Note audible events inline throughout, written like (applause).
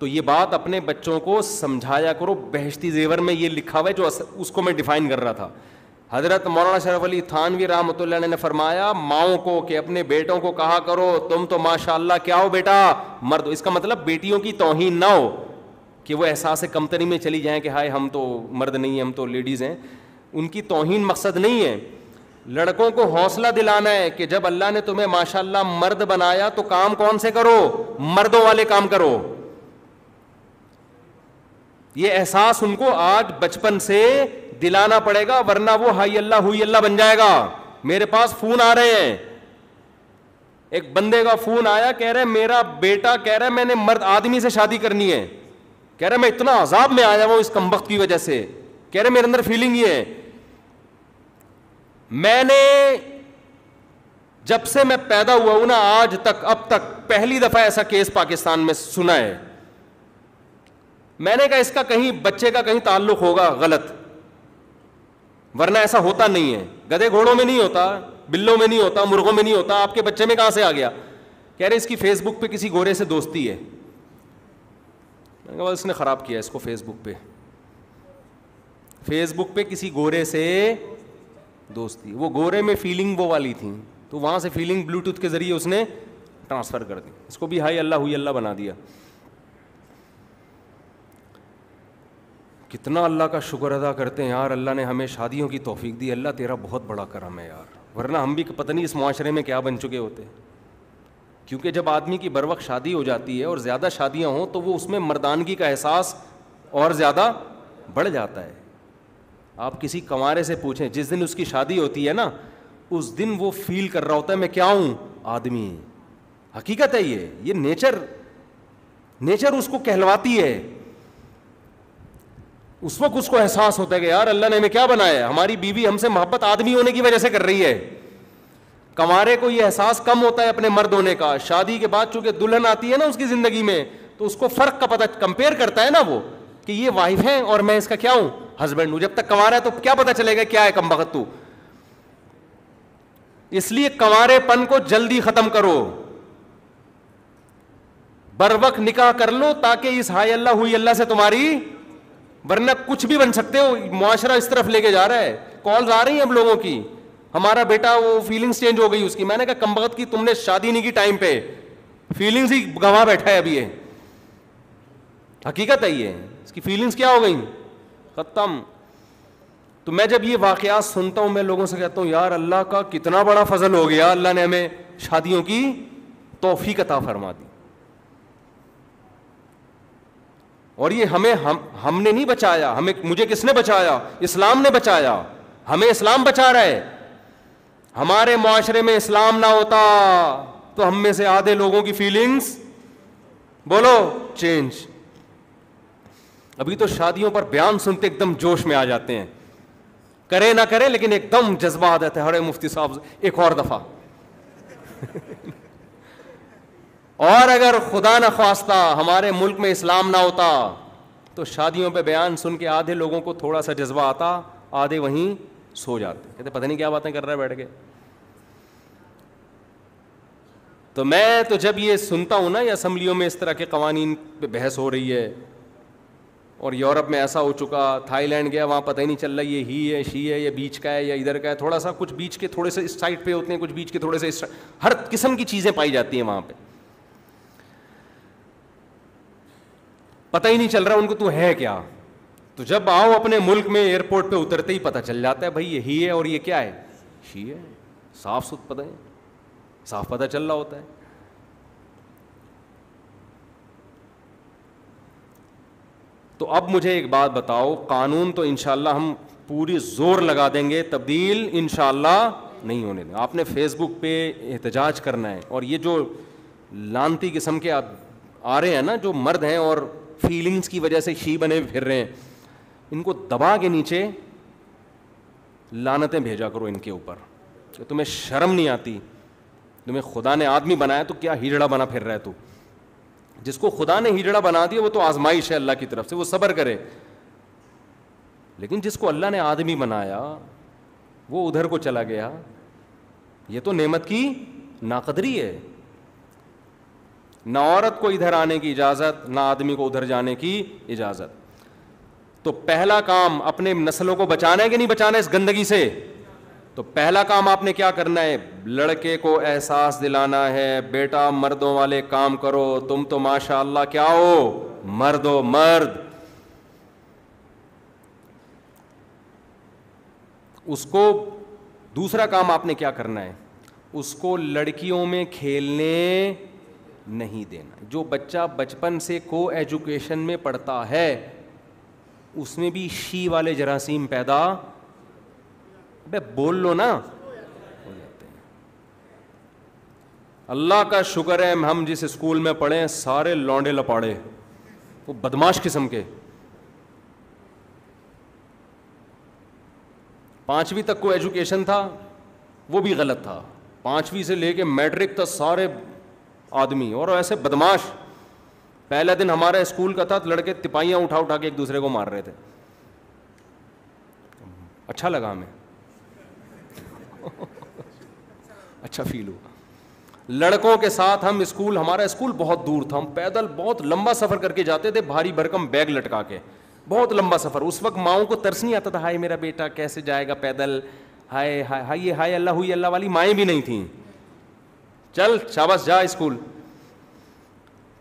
तो ये बात अपने बच्चों को समझाया करो बहशती जेवर में ये लिखा हुआ है जो उसको मैं डिफाइन कर रहा था हज़रत मौलाना शरफ अली थानवी राम ने फरमाया माओ को कि अपने बेटों को कहा करो तुम तो माशाल्लाह क्या हो बेटा मर्द इसका मतलब बेटियों की तोहन ना हो कि वो एहसास कमतरी में चली जाए कि हाय हम तो मर्द नहीं हैं हम तो लेडीज़ हैं उनकी तोहन मकसद नहीं है लड़कों को हौसला दिलाना है कि जब अल्लाह ने तुम्हें माशाला मर्द बनाया तो काम कौन से करो मर्दों वाले काम करो ये एहसास उनको आज बचपन से दिलाना पड़ेगा वरना वो हाई अल्लाह हुई अल्लाह बन जाएगा मेरे पास फोन आ रहे हैं एक बंदे का फोन आया कह रहे मेरा बेटा कह रहा है मैंने मर्द आदमी से शादी करनी है कह रहा है मैं इतना अजाब में आया हूं इस कमबख्त की वजह से कह रहे मेरे अंदर फीलिंग ये है मैंने जब से मैं पैदा हुआ हूं ना आज तक अब तक पहली दफा ऐसा केस पाकिस्तान में सुना है मैंने कहा इसका कहीं बच्चे का कहीं ताल्लुक होगा गलत वरना ऐसा होता नहीं है गधे घोड़ों में नहीं होता बिल्लों में नहीं होता मुर्गों में नहीं होता आपके बच्चे में कहां से आ गया कह रहे इसकी फेसबुक पे किसी गोरे से दोस्ती है मैंने इसने ख़राब किया इसको फेसबुक पे फेसबुक पे किसी गोरे से दोस्ती वो गोरे में फीलिंग वो वाली थी तो वहां से फीलिंग ब्लूटूथ के ज़रिए उसने ट्रांसफ़र कर दी इसको भी हाई अल्लाह हुई अल्लाह बना दिया कितना अल्लाह का शुक्र अदा करते हैं यार अल्लाह ने हमें शादियों की तोफ़ी दी अल्लाह तेरा बहुत बड़ा करम है यार वरना हम भी पता नहीं इस माशरे में क्या बन चुके होते क्योंकि जब आदमी की बरवक शादी हो जाती है और ज़्यादा शादियाँ हों तो वो उसमें मर्दानगी का एहसास और ज़्यादा बढ़ जाता है आप किसी कंवारे से पूछें जिस दिन उसकी शादी होती है ना उस दिन वो फील कर रहा होता है मैं क्या हूँ आदमी हकीकत है ये ये नेचर नेचर उसको कहलवाती है उस वक्त उसको एहसास होता है कि यार अल्लाह ने हमें क्या बनाया है हमारी बीवी हमसे मोहब्बत आदमी होने की वजह से कर रही है कंवारे को यह एहसास कम होता है अपने मर्द होने का शादी के बाद चूंकि दुल्हन आती है ना उसकी ज़िंदगी में तो उसको फ़र्क का पता कंपेयर करता है ना वो कि ये वाइफ है और मैं इसका क्या हूं हस्बैंड हूं जब तक कंवारा है तो क्या पता चलेगा क्या है कम तू इसलिए कंवारेपन को जल्दी ख़त्म करो बर वक्त निकाह कर लो ताकि इस हाय अल्लाह हुई अल्लाह से तुम्हारी वरना कुछ भी बन सकते हो मुआशरा इस तरफ लेके जा रहा है कॉल्स आ रही हैं अब लोगों की हमारा बेटा वो फीलिंग्स चेंज हो गई उसकी मैंने कहा कम बगत की तुमने शादी नहीं की टाइम पे फीलिंग्स ही गंवा बैठा है अभी ये हकीकत है ये इसकी फीलिंग्स क्या हो गई खत्म तो मैं जब ये वाकयात सुनता हूं मैं लोगों से कहता हूँ यार अल्लाह का कितना बड़ा फजल हो गया अल्लाह ने हमें शादियों की तोहफी कता फरमा दी और ये हमें हम हमने नहीं बचाया हमें मुझे किसने बचाया इस्लाम ने बचाया हमें इस्लाम बचा रहा है हमारे माशरे में इस्लाम ना होता तो हम में से आधे लोगों की फीलिंग्स बोलो चेंज अभी तो शादियों पर बयान सुनते एकदम जोश में आ जाते हैं करे ना करे लेकिन एकदम जज्बा आ जाता है हरे मुफ्ती साहब एक और दफा (laughs) और अगर खुदा न खास्ता हमारे मुल्क में इस्लाम ना होता तो शादियों पे बयान सुन के आधे लोगों को थोड़ा सा जज्बा आता आधे वहीं सो जाते कहते पता नहीं क्या बातें कर रहा है बैठ के तो मैं तो जब ये सुनता हूं ना ये असम्बलियों में इस तरह के कवानीन पे बहस हो रही है और यूरोप में ऐसा हो चुका थाईलैंड गया वहाँ पता ही नहीं चल रहा ये ही है शी है या बीच का है या इधर का है थोड़ा सा कुछ बीच के थोड़े से इस साइड पे होते हैं कुछ बीच के थोड़े से इस हर किस्म की चीज़ें पाई जाती हैं वहां पर पता ही नहीं चल रहा उनको तू है क्या तो जब आओ अपने मुल्क में एयरपोर्ट पे उतरते ही पता चल जाता है भाई ये ही है और ये क्या है ही है साफ सुथ पता है साफ पता चल रहा होता है तो अब मुझे एक बात बताओ कानून तो इनशाला हम पूरी जोर लगा देंगे तब्दील इनशाला नहीं होने दें आपने फेसबुक पे एहतजाज करना है और ये जो लानती किस्म के आ रहे हैं ना जो मर्द हैं और फीलिंग्स की वजह से शी बने फिर रहे हैं इनको दबा के नीचे लानतें भेजा करो इनके ऊपर कि तुम्हें शर्म नहीं आती तुम्हें खुदा ने आदमी बनाया तो क्या हिजड़ा बना फिर रहा है तू जिसको खुदा ने हिजड़ा बना दिया वो तो आजमाइश है अल्लाह की तरफ से वो सबर करे लेकिन जिसको अल्लाह ने आदमी बनाया वो उधर को चला गया ये तो नेमत की नाकदरी है ना औरत को इधर आने की इजाज़त ना आदमी को उधर जाने की इजाज़त तो पहला काम अपने नस्लों को बचाना है कि नहीं बचाना है इस गंदगी से तो पहला काम आपने क्या करना है लड़के को एहसास दिलाना है बेटा मर्दों वाले काम करो तुम तो माशाल्लाह क्या हो मर्द हो मर्द उसको दूसरा काम आपने क्या करना है उसको लड़कियों में खेलने नहीं देना जो बच्चा बचपन से को एजुकेशन में पढ़ता है उसमें भी शी वाले जरासीम पैदा बे बोल लो ना अल्लाह का शुक्र है हम जिस स्कूल में पढ़े सारे लौंडे लपाड़े वो बदमाश किस्म के पांचवी तक को एजुकेशन था वो भी गलत था पांचवी से लेके मैट्रिक तक सारे आदमी और ऐसे बदमाश पहले दिन हमारे स्कूल का था तो लड़के तिपाहियाँ उठा उठा के एक दूसरे को मार रहे थे अच्छा लगा हमें अच्छा फील हुआ लड़कों के साथ हम स्कूल हमारा स्कूल बहुत दूर था हम पैदल बहुत लंबा सफ़र करके जाते थे भारी भरकम बैग लटका के बहुत लंबा सफ़र उस वक्त माओ को तरस नहीं आता था हाय मेरा बेटा कैसे जाएगा पैदल हाय हाय हाय ये हाय अल्लाह हुई अल्लाह वाली माएँ भी नहीं थीं चल शाबाश जा स्कूल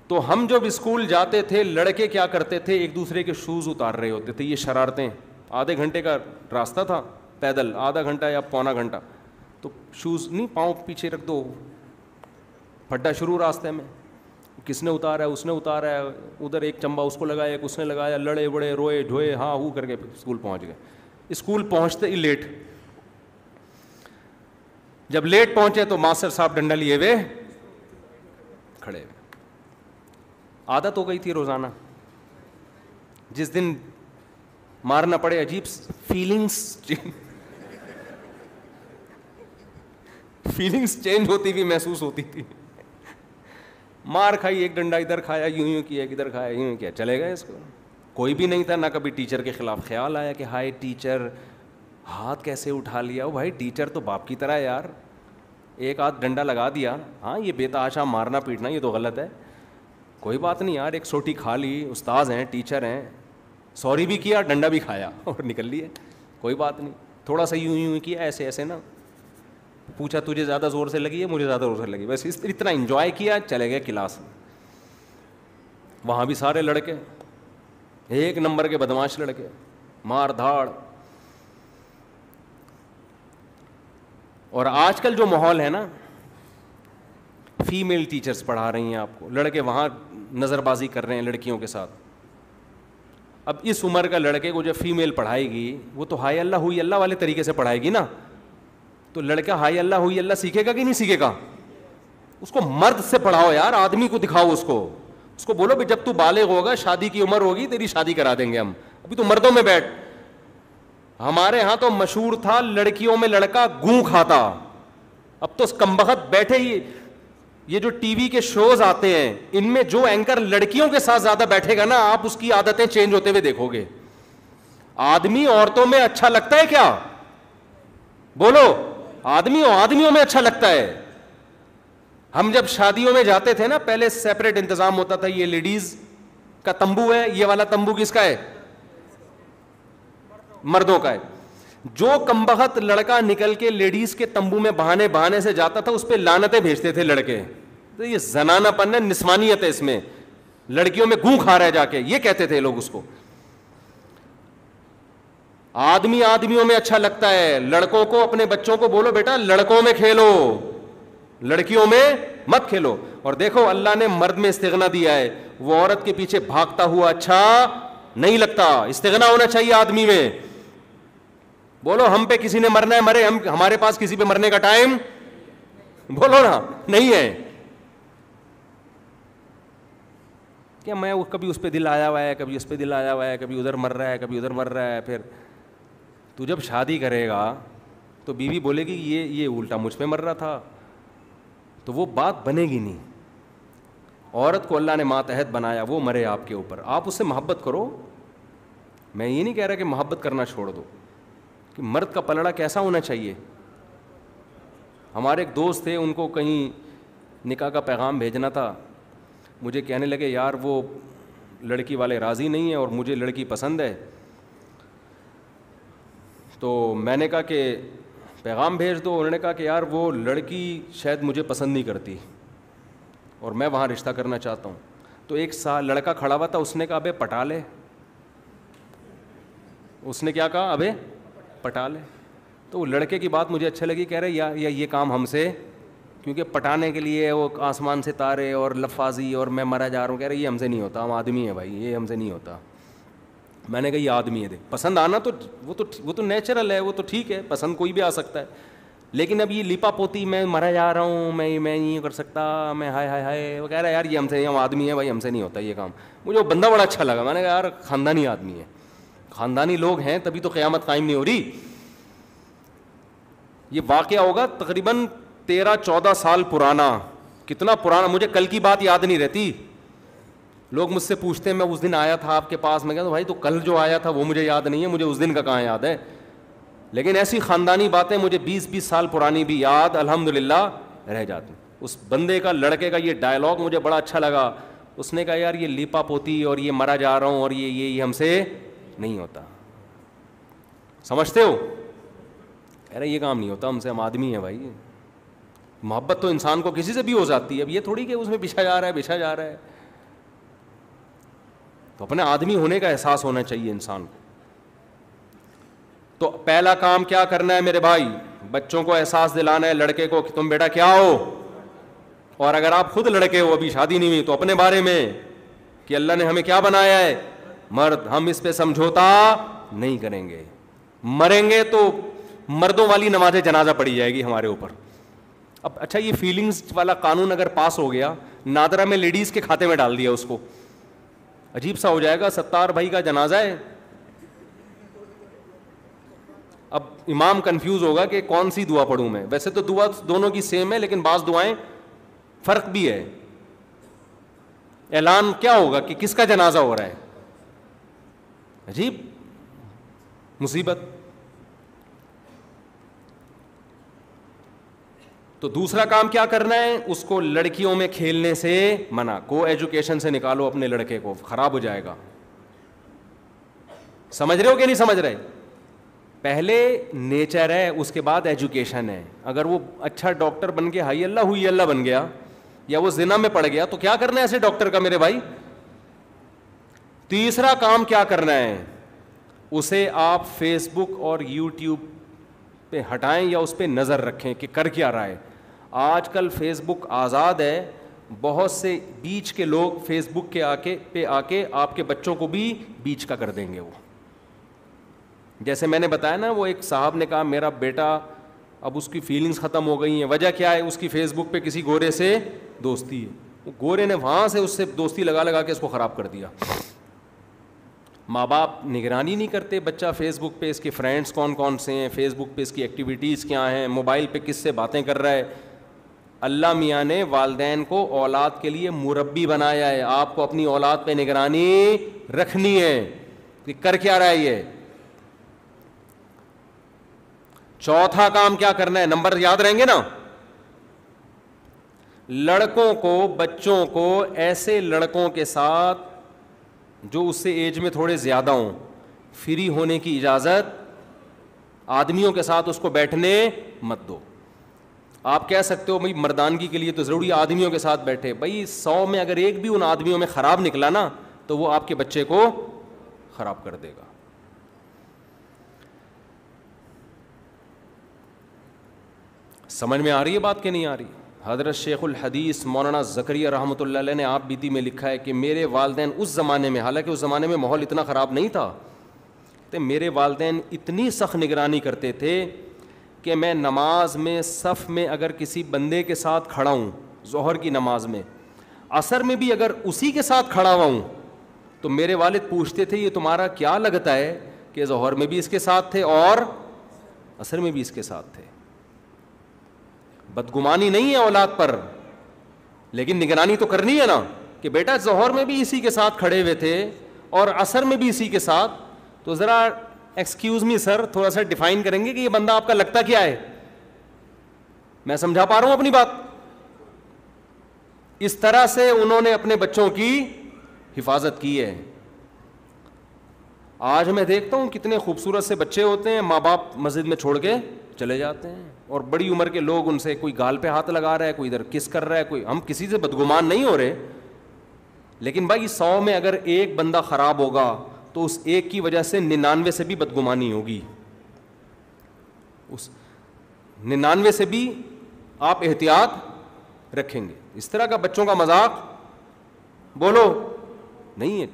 तो हम जब स्कूल जाते थे लड़के क्या करते थे एक दूसरे के शूज़ उतार रहे होते थे ये शरारतें आधे घंटे का रास्ता था पैदल आधा घंटा या पौना घंटा तो शूज़ नहीं पाँव पीछे रख दो फड्डा शुरू रास्ते में किसने उतारा है उसने उतारा है उधर एक चंबा उसको लगाया एक उसने लगाया लड़े बड़े रोए ढोए हाँ हूँ करके स्कूल पहुंच गए स्कूल पहुँचते ही लेट जब लेट पहुंचे तो मास्टर साहब डंडा लिए हुए खड़े हुए आदत हो गई थी रोजाना जिस दिन मारना पड़े अजीब फीलिंग्स फीलिंग्स चेंज होती हुई महसूस होती थी मार खाई एक डंडा इधर खाया यूं यूं किया इधर खाया यूं किया चले गए इसको कोई भी नहीं था ना कभी टीचर के खिलाफ ख्याल आया कि हाय टीचर हाथ कैसे उठा लिया वो भाई टीचर तो बाप की तरह यार एक हाथ डंडा लगा दिया हाँ ये बेताशा मारना पीटना ये तो गलत है कोई बात नहीं यार एक सोटी खा ली उस्ताज हैं टीचर हैं सॉरी भी किया डंडा भी खाया (laughs) और निकल लिए कोई बात नहीं थोड़ा सा यूं यूं किया ऐसे ऐसे ना पूछा तुझे ज़्यादा ज़ोर से लगी है मुझे ज़्यादा ज़ोर से लगी बस इस इतना इन्जॉय किया चले गए क्लास में वहाँ भी सारे लड़के एक नंबर के बदमाश लड़के मार धाड़ और आजकल जो माहौल है ना फीमेल टीचर्स पढ़ा रही हैं आपको लड़के वहाँ नज़रबाजी कर रहे हैं लड़कियों के साथ अब इस उम्र का लड़के को जब फीमेल पढ़ाएगी वो तो हाय अल्लाह हुई अल्लाह वाले तरीके से पढ़ाएगी ना तो लड़का हाय अल्लाह हुई अल्लाह सीखेगा कि नहीं सीखेगा उसको मर्द से पढ़ाओ यार आदमी को दिखाओ उसको उसको बोलो भाई जब तू बालिग होगा शादी की उम्र होगी तेरी शादी करा देंगे हम अभी तो मर्दों में बैठ हमारे यहां तो मशहूर था लड़कियों में लड़का गू खाता अब तो कम्बखत बैठे ही ये जो टीवी के शोज आते हैं इनमें जो एंकर लड़कियों के साथ ज्यादा बैठेगा ना आप उसकी आदतें चेंज होते हुए देखोगे आदमी औरतों में अच्छा लगता है क्या बोलो आदमी आदमियों में अच्छा लगता है हम जब शादियों में जाते थे ना पहले सेपरेट इंतजाम होता था ये लेडीज का तंबू है ये वाला तंबू किसका है मर्दों का है जो कमबहत लड़का निकल के लेडीज के तंबू में बहाने बहाने से जाता था उस पर लानते भेजते थे लड़के तो ये जनानापन है निस्मानियत है इसमें लड़कियों में गू खा रहा है जाके ये कहते थे लोग उसको आदमी आदमियों में अच्छा लगता है लड़कों को अपने बच्चों को बोलो बेटा लड़कों में खेलो लड़कियों में मत खेलो और देखो अल्लाह ने मर्द में इस्तेगना दिया है वो औरत के पीछे भागता हुआ अच्छा नहीं लगता इस्तेगना होना चाहिए आदमी में बोलो हम पे किसी ने मरना है मरे हम हमारे पास किसी पे मरने का टाइम बोलो ना नहीं है क्या मैं वो कभी उस पर दिल आया हुआ है कभी उस पर दिल आया हुआ है कभी उधर मर रहा है कभी उधर मर रहा है फिर तू जब शादी करेगा तो बीवी बोलेगी ये ये उल्टा मुझ पे मर रहा था तो वो बात बनेगी नहीं औरत को अल्लाह ने मातहत बनाया वो मरे आपके ऊपर आप उससे मोहब्बत करो मैं ये नहीं कह रहा कि मोहब्बत करना छोड़ दो कि मर्द का पलड़ा कैसा होना चाहिए हमारे एक दोस्त थे उनको कहीं निका का पैगाम भेजना था मुझे कहने लगे यार वो लड़की वाले राज़ी नहीं है और मुझे लड़की पसंद है तो मैंने कहा कि पैगाम भेज दो उन्होंने कहा कि यार वो लड़की शायद मुझे पसंद नहीं करती और मैं वहाँ रिश्ता करना चाहता हूँ तो एक साल लड़का खड़ा हुआ था उसने कहा अबे पटा ले उसने क्या कहा अबे पटा ले तो वो लड़के की बात मुझे अच्छी लगी कह रहे या, या ये काम हमसे क्योंकि पटाने के लिए वो आसमान से तारे और लफाजी और मैं मरा जा रहा हूँ कह रहे ये हमसे नहीं होता हम आदमी है भाई ये हमसे नहीं होता मैंने कहा ये आदमी है देख पसंद आना तो वो तो वो तो नेचुरल है वो तो ठीक है पसंद कोई भी आ सकता है लेकिन अब ये लिपा पोती मैं मरा जा रहा हूँ मैं मैं ये कर सकता मैं हाय हाय हाय वो कह रहा है यार ये हमसे हम आदमी है भाई हमसे नहीं होता ये काम मुझे वो बंदा बड़ा अच्छा लगा मैंने कहा यार ख़ानदानी आदमी है खानदानी लोग हैं तभी तो क़्यामत कायम नहीं हो रही ये वाक़ होगा तकरीबन तेरह चौदह साल पुराना कितना पुराना मुझे कल की बात याद नहीं रहती लोग मुझसे पूछते हैं मैं उस दिन आया था आपके पास मैं कहता भाई तो कल जो आया था वो मुझे याद नहीं है मुझे उस दिन का कहाँ याद है लेकिन ऐसी ख़ानदानी बातें मुझे 20-20 साल पुरानी भी याद अल्हम्दुलिल्लाह रह जाती उस बंदे का लड़के का ये डायलॉग मुझे बड़ा अच्छा लगा उसने कहा यार ये लीपा पोती और ये मरा जा रहा हूँ और ये ये हमसे नहीं होता समझते हो अरे ये काम नहीं होता हमसे हम आदमी हैं भाई मोहब्बत तो इंसान को किसी से भी हो जाती है अब ये थोड़ी कि उसमें बिछा जा रहा है बिछा जा रहा है तो अपने आदमी होने का एहसास होना चाहिए इंसान को तो पहला काम क्या करना है मेरे भाई बच्चों को एहसास दिलाना है लड़के को कि तुम बेटा क्या हो और अगर आप खुद लड़के हो अभी शादी नहीं हुई तो अपने बारे में कि अल्लाह ने हमें क्या बनाया है मर्द हम इस पे समझौता नहीं करेंगे मरेंगे तो मर्दों वाली नमाज जनाजा पड़ी जाएगी हमारे ऊपर अब अच्छा ये फीलिंग्स वाला कानून अगर पास हो गया नादरा में लेडीज़ के खाते में डाल दिया उसको अजीब सा हो जाएगा सत्तार भाई का जनाजा है अब इमाम कंफ्यूज होगा कि कौन सी दुआ पढ़ूं मैं वैसे तो दुआ दोनों की सेम है लेकिन बाज़ दुआएं फ़र्क भी है ऐलान क्या होगा कि किसका जनाजा हो रहा है अजीब मुसीबत तो दूसरा काम क्या करना है उसको लड़कियों में खेलने से मना को एजुकेशन से निकालो अपने लड़के को खराब हो जाएगा समझ रहे हो कि नहीं समझ रहे पहले नेचर है उसके बाद एजुकेशन है अगर वो अच्छा डॉक्टर बन के हाई अल्लाह हुई अल्लाह बन गया या वो जिना में पड़ गया तो क्या करना है ऐसे डॉक्टर का मेरे भाई तीसरा काम क्या करना है उसे आप फेसबुक और यूट्यूब पे हटाएं या उस पर नज़र रखें कि कर क्या रहा है कल फेसबुक आज़ाद है बहुत से बीच के लोग फेसबुक के आके पे आके आपके बच्चों को भी बीच का कर देंगे वो जैसे मैंने बताया ना वो एक साहब ने कहा मेरा बेटा अब उसकी फीलिंग्स ख़त्म हो गई हैं वजह क्या है उसकी फेसबुक पे किसी गोरे से दोस्ती है गोरे ने वहाँ से उससे दोस्ती लगा लगा के इसको ख़राब कर दिया माँ बाप निगरानी नहीं करते बच्चा फेसबुक पे इसके फ्रेंड्स कौन कौन से हैं फेसबुक पे इसकी एक्टिविटीज़ क्या हैं मोबाइल पे किससे बातें कर रहा है अल्लाह मियाँ ने वालदेन को औलाद के लिए मुरबी बनाया है आपको अपनी औलाद पे निगरानी रखनी है कि कर क्या रहा है ये चौथा काम क्या करना है नंबर याद रहेंगे ना लड़कों को बच्चों को ऐसे लड़कों के साथ जो उससे एज में थोड़े ज़्यादा हों फ्री होने की इजाज़त आदमियों के साथ उसको बैठने मत दो आप कह सकते हो भाई मर्दानगी के लिए तो ज़रूरी आदमियों के साथ बैठे भाई सौ में अगर एक भी उन आदमियों में ख़राब निकला ना तो वो आपके बच्चे को ख़राब कर देगा समझ में आ रही है बात कि नहीं आ रही हजरत शेख हदीस मौलाना जकरिया रहमत ने आप बीती में लिखा है कि मेरे वालदेन उस ज़माने में हालांकि उस ज़माने में माहौल इतना ख़राब नहीं था तो मेरे वालदे इतनी सख्त निगरानी करते थे कि मैं नमाज में सफ़ में अगर किसी बंदे के साथ खड़ा हूँ जहर की नमाज में असर में भी अगर उसी के साथ खड़ा हुआ हूँ तो मेरे वालिद पूछते थे ये तुम्हारा क्या लगता है कि जहर में भी इसके साथ थे और असर में भी इसके साथ थे बदगुमानी नहीं है औलाद पर लेकिन निगरानी तो करनी है ना कि बेटा जहर में भी इसी के साथ खड़े हुए थे और असर में भी इसी के साथ तो ज़रा एक्सक्यूज़ मी सर थोड़ा सा डिफाइन करेंगे कि ये बंदा आपका लगता क्या है मैं समझा पा रहा हूं अपनी बात इस तरह से उन्होंने अपने बच्चों की हिफाजत की है आज मैं देखता हूं कितने खूबसूरत से बच्चे होते हैं माँ बाप मस्जिद में छोड़ के चले जाते हैं और बड़ी उम्र के लोग उनसे कोई गाल पे हाथ लगा रहा है कोई इधर किस कर रहा है कोई हम किसी से बदगुमान नहीं हो रहे लेकिन भाई सौ में अगर एक बंदा ख़राब होगा तो उस एक की वजह से निन्यानवे से भी बदगुमानी होगी उस निन्यानवे से भी आप एहतियात रखेंगे इस तरह का बच्चों का मजाक बोलो नहीं है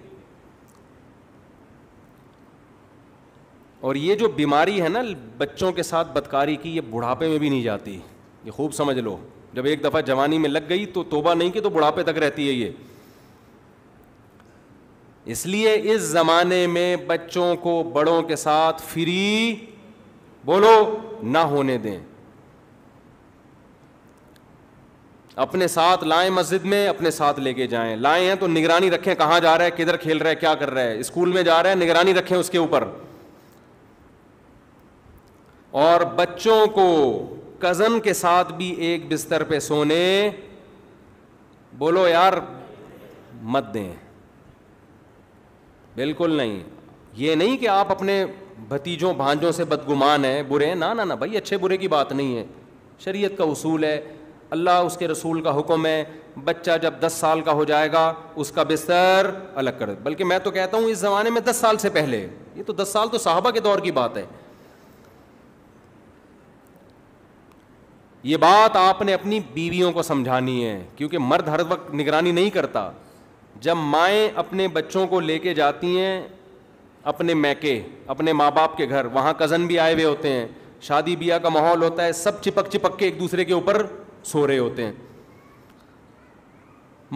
और ये जो बीमारी है ना बच्चों के साथ बदकारी की ये बुढ़ापे में भी नहीं जाती ये खूब समझ लो जब एक दफ़ा जवानी में लग गई तो तोबा नहीं की तो बुढ़ापे तक रहती है ये इसलिए इस ज़माने में बच्चों को बड़ों के साथ फ्री बोलो ना होने दें अपने साथ लाए मस्जिद में अपने साथ लेके जाए लाए हैं तो निगरानी रखें कहाँ जा रहे हैं किधर खेल रहे है क्या कर रहे हैं स्कूल में जा रहे हैं निगरानी रखें उसके ऊपर और बच्चों को कज़न के साथ भी एक बिस्तर पे सोने बोलो यार मत दें बिल्कुल नहीं ये नहीं कि आप अपने भतीजों भांजों से बदगुमान हैं बुरे हैं ना ना ना भाई अच्छे बुरे की बात नहीं है शरीयत का उसूल है अल्लाह उसके रसूल का हुक्म है बच्चा जब दस साल का हो जाएगा उसका बिस्तर अलग कर बल्कि मैं तो कहता हूँ इस ज़माने में दस साल से पहले ये तो दस साल तो साहबा के दौर की बात है ये बात आपने अपनी बीवियों को समझानी है क्योंकि मर्द हर वक्त निगरानी नहीं करता जब माएँ अपने बच्चों को लेके जाती हैं अपने मैके अपने माँ बाप के घर वहाँ कज़न भी आए हुए होते हैं शादी ब्याह का माहौल होता है सब चिपक चिपक के एक दूसरे के ऊपर सो रहे होते हैं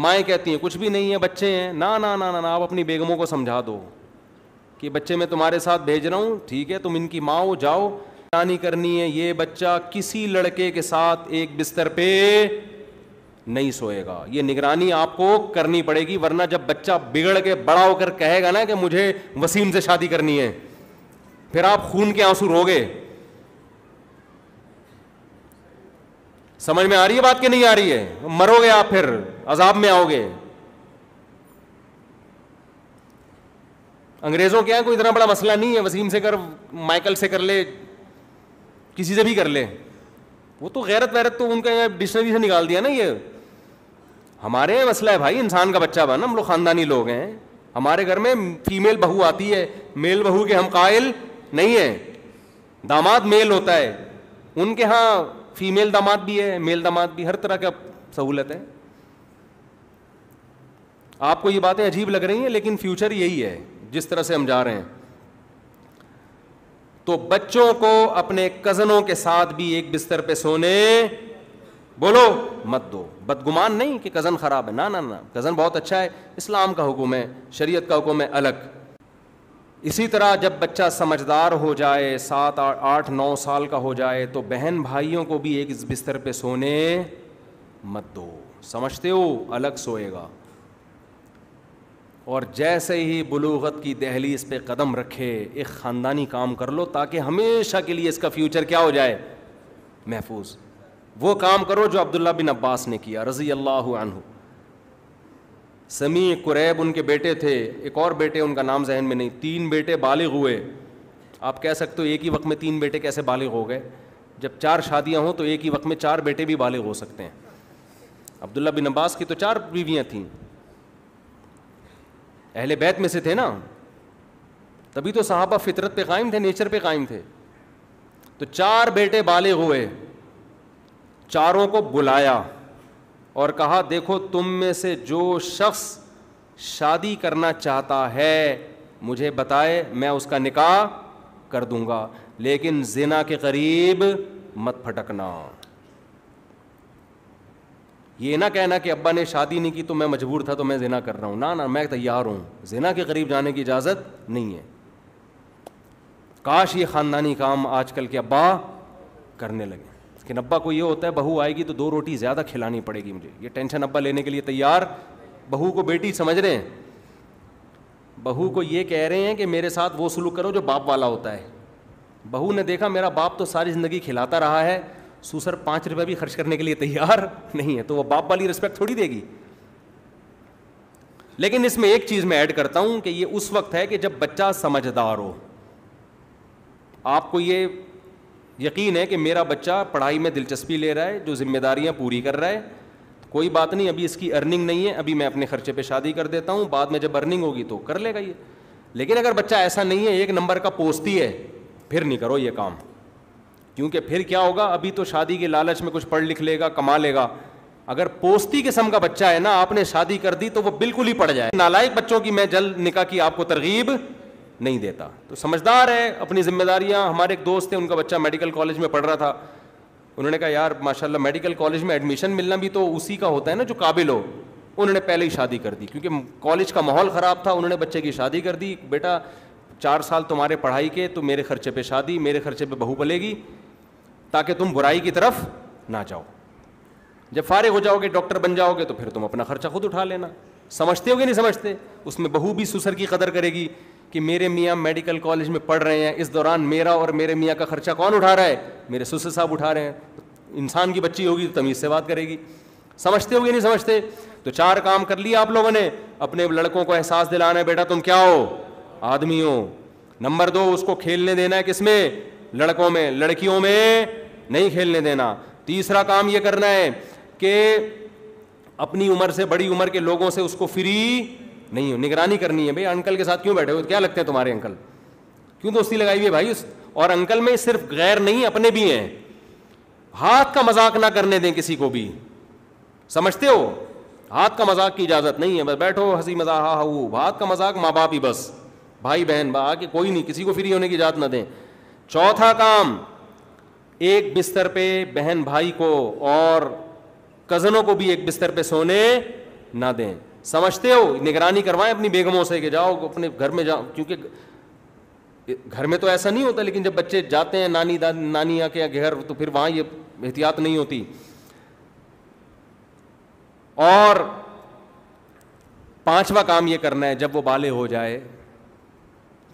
माएँ कहती हैं कुछ भी नहीं है बच्चे हैं ना ना ना ना ना आप अपनी बेगमों को समझा दो कि बच्चे मैं तुम्हारे साथ भेज रहा हूँ ठीक है तुम इनकी माँ हो जाओ निगरानी करनी है ये बच्चा किसी लड़के के साथ एक बिस्तर पे नहीं सोएगा ये निगरानी आपको करनी पड़ेगी वरना जब बच्चा बिगड़ के बड़ा होकर कहेगा ना कि मुझे वसीम से शादी करनी है फिर आप खून के आंसू रोगे समझ में आ रही है बात कि नहीं आ रही है मरोगे आप फिर अजाब में आओगे अंग्रेजों के यहां कोई इतना बड़ा मसला नहीं है वसीम से कर माइकल से कर ले किसी से भी कर ले वो तो गैरत वैरत तो उनका डिक्शनरी से निकाल दिया ना ये हमारे मसला है भाई इंसान का बच्चा बना हम लोग ख़ानदानी लोग हैं हमारे घर में फीमेल बहू आती है मेल बहू के हम कायल नहीं है दामाद मेल होता है उनके यहाँ फीमेल दामाद भी है मेल दामाद भी हर तरह का सहूलत है आपको ये बातें अजीब लग रही हैं लेकिन फ्यूचर यही है जिस तरह से हम जा रहे हैं तो बच्चों को अपने कजनों के साथ भी एक बिस्तर पे सोने बोलो मत दो बदगुमान नहीं कि कज़न ख़राब है ना ना ना कज़न बहुत अच्छा है इस्लाम का हुक्म है शरीयत का हुक्म है अलग इसी तरह जब बच्चा समझदार हो जाए सात आठ नौ साल का हो जाए तो बहन भाइयों को भी एक बिस्तर पे सोने मत दो समझते हो अलग सोएगा और जैसे ही बलूगत की दहली इस पर कदम रखे एक ख़ानदानी काम कर लो ताकि हमेशा के लिए इसका फ्यूचर क्या हो जाए महफूज वो काम करो जो अब्दुल्ला बिन अब्बास ने किया रज़ी अल्लाह अनहु समी कुरैब उनके बेटे थे एक और बेटे उनका नाम जहन में नहीं तीन बेटे बालिग हुए आप कह सकते हो एक ही वक्त में तीन बेटे कैसे बालिग हो गए जब चार शादियाँ हों तो एक ही वक्त में चार बेटे भी बालिग हो सकते हैं अब्दुल्ला बिन अब्बास की तो चार बीवियाँ थीं अहले बैत में से थे ना तभी तो साहबा फितरत पे कायम थे नेचर पे कायम थे तो चार बेटे बाले हुए चारों को बुलाया और कहा देखो तुम में से जो शख्स शादी करना चाहता है मुझे बताए मैं उसका निकाह कर दूंगा लेकिन जिना के करीब मत फटकना ये ना कहना कि अब्बा ने शादी नहीं की तो मैं मजबूर था तो मैं जिना कर रहा हूँ ना ना मैं तैयार हूँ जिना के करीब जाने की इजाज़त नहीं है काश ये ख़ानदानी काम आज कल के अब्बा करने लगे कि अब्बा को ये होता है बहू आएगी तो दो रोटी ज़्यादा खिलानी पड़ेगी मुझे ये टेंशन अब्बा लेने के लिए तैयार बहू को बेटी समझ रहे हैं बहू को ये कह रहे हैं कि मेरे साथ वो सलूक करो जो बाप वाला होता है बहू ने देखा मेरा बाप तो सारी ज़िंदगी खिलाता रहा है सूसर पाँच रुपये भी खर्च करने के लिए तैयार नहीं है तो वह बाप वाली रिस्पेक्ट थोड़ी देगी लेकिन इसमें एक चीज़ मैं ऐड करता हूं कि ये उस वक्त है कि जब बच्चा समझदार हो आपको ये यकीन है कि मेरा बच्चा पढ़ाई में दिलचस्पी ले रहा है जो जिम्मेदारियां पूरी कर रहा है तो कोई बात नहीं अभी इसकी अर्निंग नहीं है अभी मैं अपने खर्चे पर शादी कर देता हूं बाद में जब अर्निंग होगी तो कर लेगा ये लेकिन अगर बच्चा ऐसा नहीं है एक नंबर का पोस्ती है फिर नहीं करो ये काम क्योंकि फिर क्या होगा अभी तो शादी के लालच में कुछ पढ़ लिख लेगा कमा लेगा अगर पोस्ती किस्म का बच्चा है ना आपने शादी कर दी तो वो बिल्कुल ही पड़ जाए नालायक बच्चों की मैं जल्द निका की आपको तरगीब नहीं देता तो समझदार है अपनी जिम्मेदारियां हमारे एक दोस्त थे उनका बच्चा मेडिकल कॉलेज में पढ़ रहा था उन्होंने कहा यार माशाल्लाह मेडिकल कॉलेज में एडमिशन मिलना भी तो उसी का होता है ना जो काबिल हो उन्होंने पहले ही शादी कर दी क्योंकि कॉलेज का माहौल ख़राब था उन्होंने बच्चे की शादी कर दी बेटा चार साल तुम्हारे पढ़ाई के तो मेरे खर्चे पे शादी मेरे खर्चे पे बहू पलेगी ताकि तुम बुराई की तरफ ना जाओ जब फारिग हो जाओगे डॉक्टर बन जाओगे तो फिर तुम अपना खर्चा खुद उठा लेना समझते होगे नहीं समझते उसमें बहू भी सुसर की कदर करेगी कि मेरे मियाँ मेडिकल कॉलेज में पढ़ रहे हैं इस दौरान मेरा और मेरे मियाँ का खर्चा कौन उठा रहा है मेरे सुसर साहब उठा रहे हैं इंसान की बच्ची होगी तो तमीज़ से बात करेगी समझते हो कि नहीं समझते तो चार काम कर लिया आप लोगों ने अपने लड़कों को एहसास दिलाना है बेटा तुम क्या हो आदमी हो नंबर दो उसको खेलने देना है किसमें लड़कों में लड़कियों में नहीं खेलने देना तीसरा काम यह करना है कि अपनी उम्र से बड़ी उम्र के लोगों से उसको फ्री नहीं हो निगरानी करनी है भाई अंकल के साथ क्यों बैठे हो क्या लगते हैं तुम्हारे अंकल क्यों दोस्ती लगाई हुई है भाई उस और अंकल में सिर्फ गैर नहीं अपने भी हैं हाथ का मजाक ना करने दें किसी को भी समझते हो हाथ का मजाक की इजाज़त नहीं है बस बैठो हंसी मजाक हा हाथ का मजाक माँ बाप ही बस भाई बहन बा कोई नहीं किसी को फ्री होने की इजाज़त ना दें चौथा काम एक बिस्तर पे बहन भाई को और कजनों को भी एक बिस्तर पे सोने ना दें समझते हो निगरानी करवाएं अपनी बेगमों से कि जाओ अपने घर में जाओ क्योंकि घर में तो ऐसा नहीं होता लेकिन जब बच्चे जाते हैं नानी दादी नानी के घर तो फिर वहां ये एहतियात नहीं होती और पांचवा काम ये करना है जब वो बाले हो जाए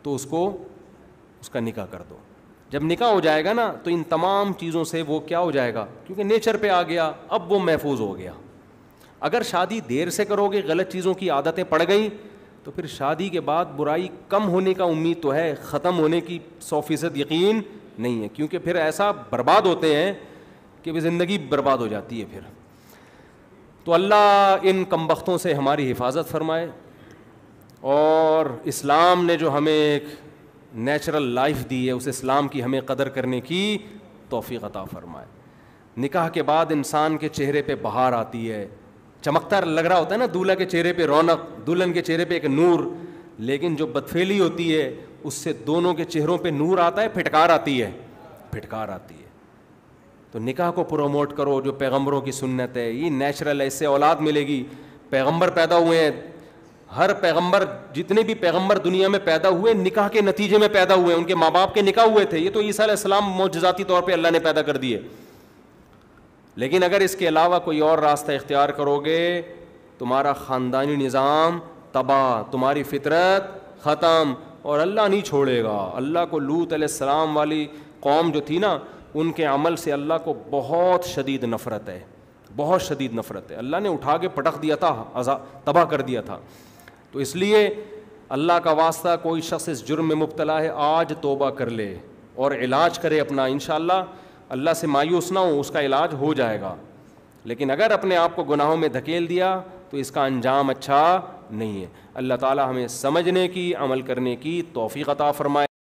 तो उसको उसका निकाह कर दो जब निका हो जाएगा ना तो इन तमाम चीज़ों से वो क्या हो जाएगा क्योंकि नेचर पे आ गया अब वो महफूज हो गया अगर शादी देर से करोगे गलत चीज़ों की आदतें पड़ गई तो फिर शादी के बाद बुराई कम होने का उम्मीद तो है ख़त्म होने की सौ फीसद यकीन नहीं है क्योंकि फिर ऐसा बर्बाद होते हैं कि वह ज़िंदगी बर्बाद हो जाती है फिर तो अल्लाह इन कम वक्तों से हमारी हिफाजत फरमाए और इस्लाम ने जो हमें एक नेचुरल लाइफ दी है उस इस्लाम की हमें कदर करने की तोफ़ी अता फरमाए निकाह के बाद इंसान के चेहरे पर बाहर आती है चमकता लग रहा होता है ना दूल्हा के चेहरे पर रौनक दुल्हन के चेहरे पर एक नूर लेकिन जो बदफेली होती है उससे दोनों के चेहरों पर नूर आता है फिटकार आती है फिटकार आती है तो निकाह को प्रोमोट करो जो पैगम्बरों की सुन्नत है ये नेचुरल है इससे औलाद मिलेगी पैगम्बर पैदा हुए हैं हर पैगंबर जितने भी पैगंबर दुनिया में पैदा हुए निकाह के नतीजे में पैदा हुए उनके माँ बाप के निकाह हुए थे ये तो ईसा इस्लाम मोजाती तौर पर अल्लाह ने पैदा कर दिए लेकिन अगर इसके अलावा कोई और रास्ता इख्तियार करोगे तुम्हारा ख़ानदानी निज़ाम तबाह तुम्हारी फितरत ख़त्म और अल्लाह नहीं छोड़ेगा अल्लाह को लूत सलाम वाली कौम जो थी ना उनके अमल से अल्लाह को बहुत शदीद नफ़रत है बहुत शदीद नफ़रत है अल्लाह ने उठा के पटक दिया था तबाह कर दिया था तो इसलिए अल्लाह का वास्ता कोई शख्स इस जुर्म में मुबतला है आज तोबा कर ले और इलाज करे अपना इन अल्लाह से मायूस ना हो उसका इलाज हो जाएगा लेकिन अगर अपने आप को गुनाहों में धकेल दिया तो इसका अंजाम अच्छा नहीं है अल्लाह ताला हमें समझने की अमल करने की तोफ़ी क़ता फ़रमाए